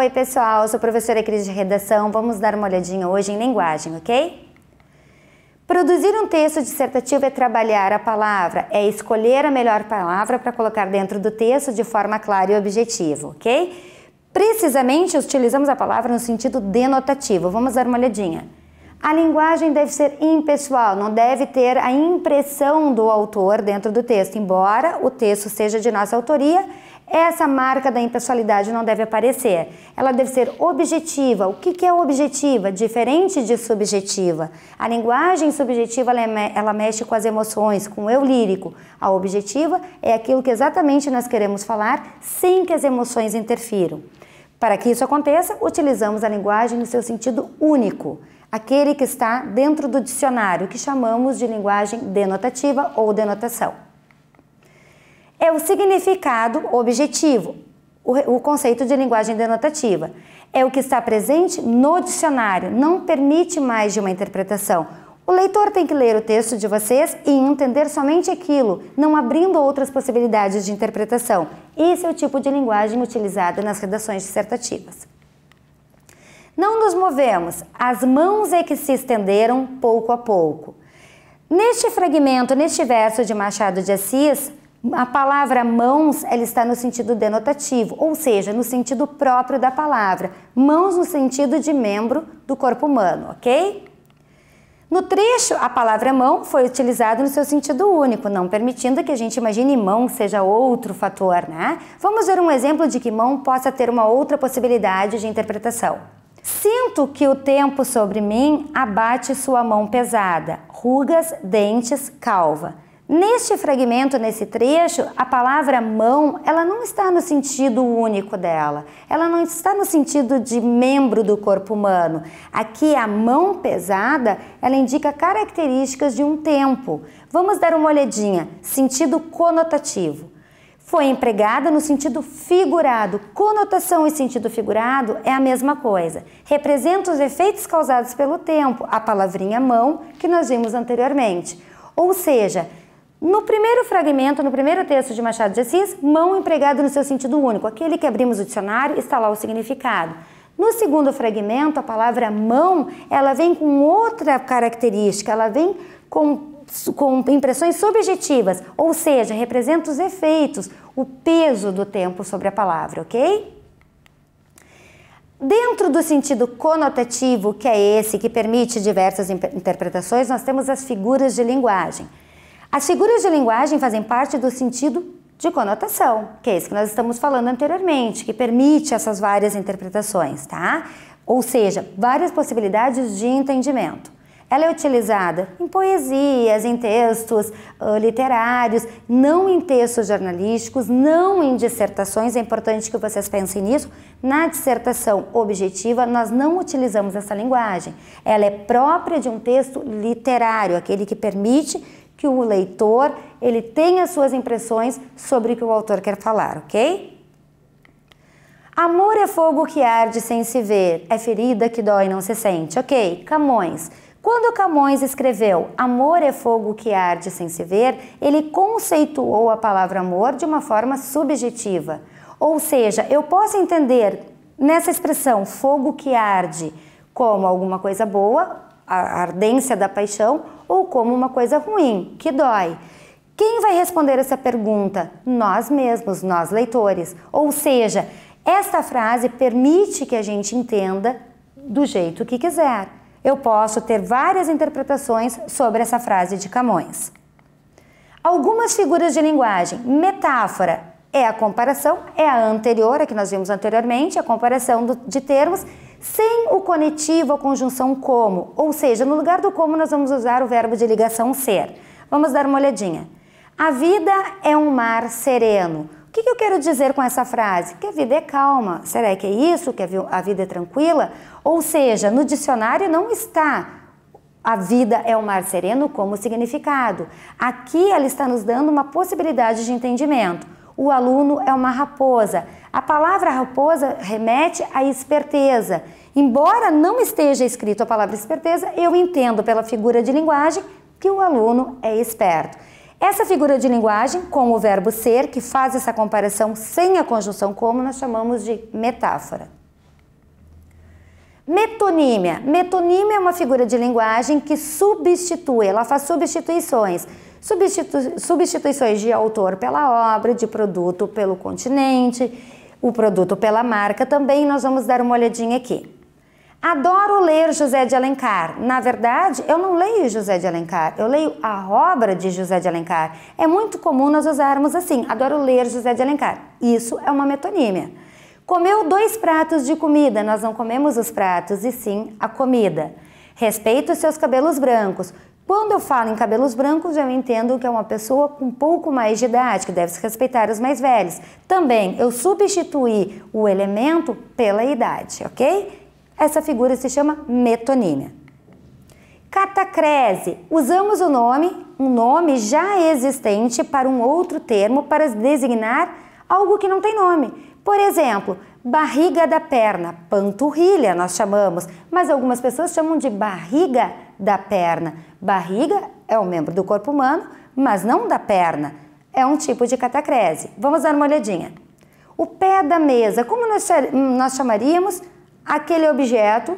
Oi, pessoal, sou professora Cris de Redação. Vamos dar uma olhadinha hoje em linguagem, ok? Produzir um texto dissertativo é trabalhar a palavra, é escolher a melhor palavra para colocar dentro do texto de forma clara e objetiva, ok? Precisamente utilizamos a palavra no sentido denotativo. Vamos dar uma olhadinha. A linguagem deve ser impessoal, não deve ter a impressão do autor dentro do texto, embora o texto seja de nossa autoria essa marca da impessoalidade não deve aparecer. Ela deve ser objetiva. O que é objetiva? Diferente de subjetiva. A linguagem subjetiva é ela mexe com as emoções, com o eu lírico. A objetiva é aquilo que exatamente nós queremos falar sem que as emoções interfiram. Para que isso aconteça, utilizamos a linguagem no seu sentido único aquele que está dentro do dicionário, que chamamos de linguagem denotativa ou denotação é o significado objetivo, o, o conceito de linguagem denotativa. É o que está presente no dicionário, não permite mais de uma interpretação. O leitor tem que ler o texto de vocês e entender somente aquilo, não abrindo outras possibilidades de interpretação. Esse é o tipo de linguagem utilizada nas redações dissertativas. Não nos movemos, as mãos é que se estenderam pouco a pouco. Neste fragmento, neste verso de Machado de Assis, a palavra mãos, ela está no sentido denotativo, ou seja, no sentido próprio da palavra. Mãos no sentido de membro do corpo humano, ok? No trecho, a palavra mão foi utilizada no seu sentido único, não permitindo que a gente imagine mão seja outro fator, né? Vamos ver um exemplo de que mão possa ter uma outra possibilidade de interpretação. Sinto que o tempo sobre mim abate sua mão pesada, rugas, dentes, calva. Neste fragmento, nesse trecho, a palavra mão, ela não está no sentido único dela. Ela não está no sentido de membro do corpo humano. Aqui a mão pesada, ela indica características de um tempo. Vamos dar uma olhadinha. Sentido conotativo foi empregada no sentido figurado. Conotação e sentido figurado é a mesma coisa. Representa os efeitos causados pelo tempo, a palavrinha mão que nós vimos anteriormente. Ou seja, no primeiro fragmento, no primeiro texto de Machado de Assis, mão empregado no seu sentido único, aquele que abrimos o dicionário, está lá o significado. No segundo fragmento, a palavra mão, ela vem com outra característica, ela vem com, com impressões subjetivas, ou seja, representa os efeitos, o peso do tempo sobre a palavra, ok? Dentro do sentido conotativo, que é esse que permite diversas interpretações, nós temos as figuras de linguagem. As figuras de linguagem fazem parte do sentido de conotação, que é isso que nós estamos falando anteriormente, que permite essas várias interpretações, tá? Ou seja, várias possibilidades de entendimento. Ela é utilizada em poesias, em textos uh, literários, não em textos jornalísticos, não em dissertações. É importante que vocês pensem nisso. Na dissertação objetiva, nós não utilizamos essa linguagem. Ela é própria de um texto literário, aquele que permite que o leitor ele tem as suas impressões sobre o que o autor quer falar, ok? Amor é fogo que arde sem se ver, é ferida que dói e não se sente. Ok, Camões. Quando Camões escreveu Amor é fogo que arde sem se ver, ele conceituou a palavra amor de uma forma subjetiva. Ou seja, eu posso entender nessa expressão fogo que arde como alguma coisa boa a ardência da paixão ou como uma coisa ruim, que dói. Quem vai responder essa pergunta? Nós mesmos, nós leitores. Ou seja, esta frase permite que a gente entenda do jeito que quiser. Eu posso ter várias interpretações sobre essa frase de Camões. Algumas figuras de linguagem. Metáfora é a comparação, é a anterior, a que nós vimos anteriormente, a comparação de termos sem o conectivo ou conjunção como, ou seja, no lugar do como nós vamos usar o verbo de ligação ser. Vamos dar uma olhadinha. A vida é um mar sereno. O que eu quero dizer com essa frase? Que a vida é calma. Será que é isso? Que a vida é tranquila? Ou seja, no dicionário não está a vida é um mar sereno como significado. Aqui ela está nos dando uma possibilidade de entendimento. O aluno é uma raposa. A palavra raposa remete à esperteza. Embora não esteja escrito a palavra esperteza, eu entendo pela figura de linguagem que o aluno é esperto. Essa figura de linguagem, com o verbo ser, que faz essa comparação sem a conjunção como, nós chamamos de metáfora. Metonímia. Metonímia é uma figura de linguagem que substitui, ela faz substituições. Substitu substituições de autor pela obra, de produto pelo continente o produto pela marca também nós vamos dar uma olhadinha aqui. Adoro ler José de Alencar. Na verdade, eu não leio José de Alencar, eu leio a obra de José de Alencar. É muito comum nós usarmos assim, adoro ler José de Alencar. Isso é uma metonímia. Comeu dois pratos de comida, nós não comemos os pratos e sim a comida. Respeita os seus cabelos brancos. Quando eu falo em cabelos brancos, eu entendo que é uma pessoa com um pouco mais de idade, que deve se respeitar os mais velhos. Também eu substituí o elemento pela idade, ok? Essa figura se chama metonímia. Catacrese. Usamos o nome, um nome já existente para um outro termo para designar algo que não tem nome. Por exemplo, barriga da perna, panturrilha nós chamamos, mas algumas pessoas chamam de barriga da perna. Barriga é um membro do corpo humano, mas não da perna. É um tipo de catacrese. Vamos dar uma olhadinha. O pé da mesa, como nós chamaríamos aquele objeto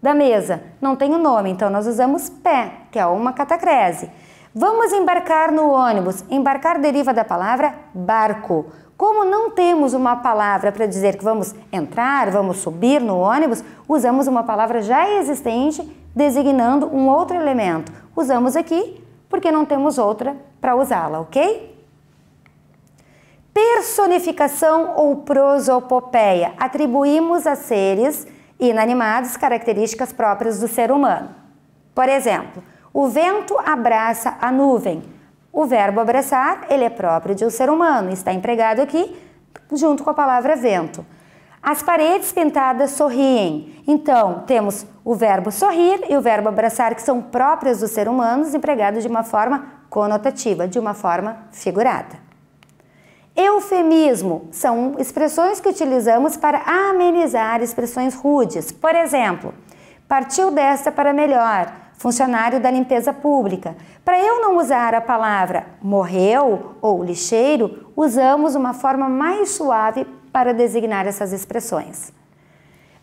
da mesa? Não tem o um nome, então nós usamos pé, que é uma catacrese. Vamos embarcar no ônibus. Embarcar deriva da palavra barco. Como não temos uma palavra para dizer que vamos entrar, vamos subir no ônibus, usamos uma palavra já existente designando um outro elemento. Usamos aqui porque não temos outra para usá-la, ok? Personificação ou prosopopeia. Atribuímos a seres inanimados características próprias do ser humano. Por exemplo, o vento abraça a nuvem. O verbo abraçar, ele é próprio de um ser humano, está empregado aqui junto com a palavra vento. As paredes pintadas sorriem. Então, temos o verbo sorrir e o verbo abraçar, que são próprios dos ser humanos, empregados de uma forma conotativa, de uma forma figurada. Eufemismo são expressões que utilizamos para amenizar expressões rudes. Por exemplo, partiu desta para melhor, funcionário da limpeza pública. Para eu não usar a palavra morreu ou lixeiro, usamos uma forma mais suave para designar essas expressões.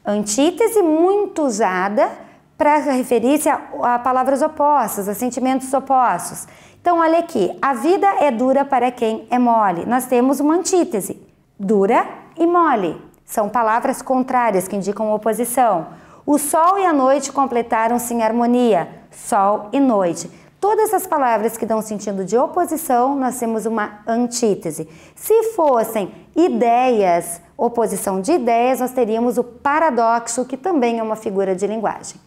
Antítese muito usada para referir-se a, a palavras opostas, a sentimentos opostos. Então, olha aqui, a vida é dura para quem é mole. Nós temos uma antítese, dura e mole. São palavras contrárias que indicam oposição. O sol e a noite completaram-se em harmonia. Sol e noite. Todas essas palavras que dão sentido de oposição, nós temos uma antítese. Se fossem ideias, oposição de ideias, nós teríamos o paradoxo, que também é uma figura de linguagem.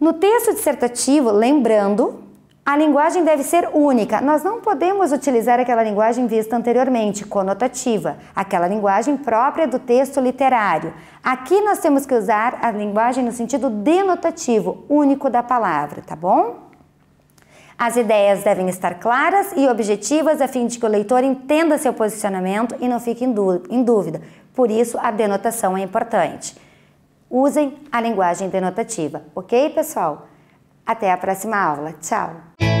No texto dissertativo, lembrando a linguagem deve ser única. Nós não podemos utilizar aquela linguagem vista anteriormente, conotativa, aquela linguagem própria do texto literário. Aqui nós temos que usar a linguagem no sentido denotativo, único da palavra, tá bom? As ideias devem estar claras e objetivas a fim de que o leitor entenda seu posicionamento e não fique em dúvida. Por isso, a denotação é importante. Usem a linguagem denotativa, ok, pessoal? Até a próxima aula. Tchau!